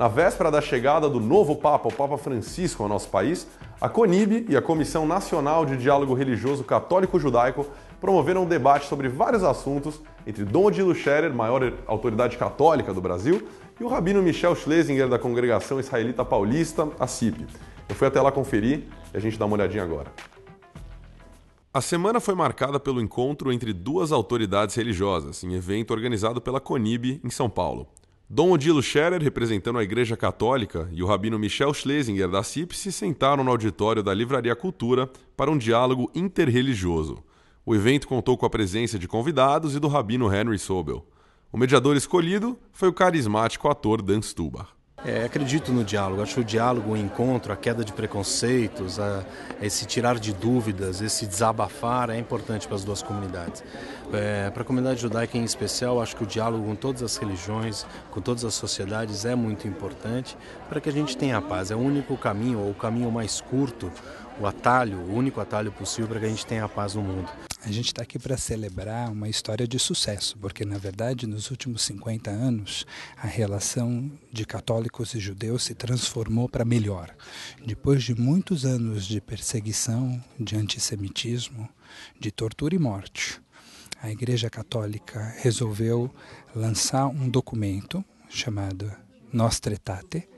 Na véspera da chegada do novo Papa, o Papa Francisco, ao nosso país, a CONIB e a Comissão Nacional de Diálogo Religioso Católico-Judaico promoveram um debate sobre vários assuntos entre Dom Odilo Scherer, maior autoridade católica do Brasil, e o rabino Michel Schlesinger, da Congregação Israelita Paulista, a CIP. Eu fui até lá conferir e a gente dá uma olhadinha agora. A semana foi marcada pelo encontro entre duas autoridades religiosas, em evento organizado pela CONIB em São Paulo. Dom Odilo Scherer, representando a Igreja Católica, e o rabino Michel Schlesinger da CIP se sentaram no auditório da Livraria Cultura para um diálogo interreligioso. O evento contou com a presença de convidados e do rabino Henry Sobel. O mediador escolhido foi o carismático ator Dan Stubach. É, acredito no diálogo. Acho que o diálogo, o encontro, a queda de preconceitos, a, esse tirar de dúvidas, esse desabafar é importante para as duas comunidades. É, para a comunidade judaica em especial, acho que o diálogo com todas as religiões, com todas as sociedades é muito importante para que a gente tenha paz. É o único caminho, ou o caminho mais curto, o atalho, o único atalho possível para que a gente tenha paz no mundo. A gente está aqui para celebrar uma história de sucesso, porque, na verdade, nos últimos 50 anos, a relação de católicos e judeus se transformou para melhor. Depois de muitos anos de perseguição, de antissemitismo, de tortura e morte, a Igreja Católica resolveu lançar um documento chamado Nostra Etate,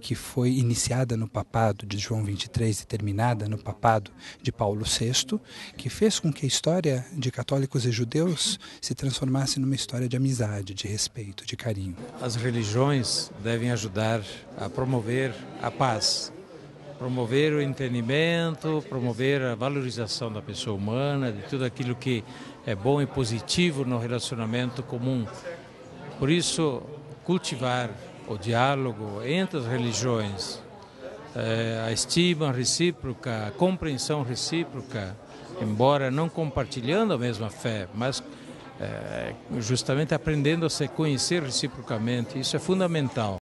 que foi iniciada no papado de João 23 e terminada no papado de Paulo VI, que fez com que a história de católicos e judeus se transformasse numa história de amizade, de respeito, de carinho. As religiões devem ajudar a promover a paz, promover o entendimento, promover a valorização da pessoa humana, de tudo aquilo que é bom e positivo no relacionamento comum. Por isso, cultivar o diálogo entre as religiões, eh, a estima recíproca, a compreensão recíproca, embora não compartilhando a mesma fé, mas eh, justamente aprendendo a se conhecer reciprocamente. Isso é fundamental.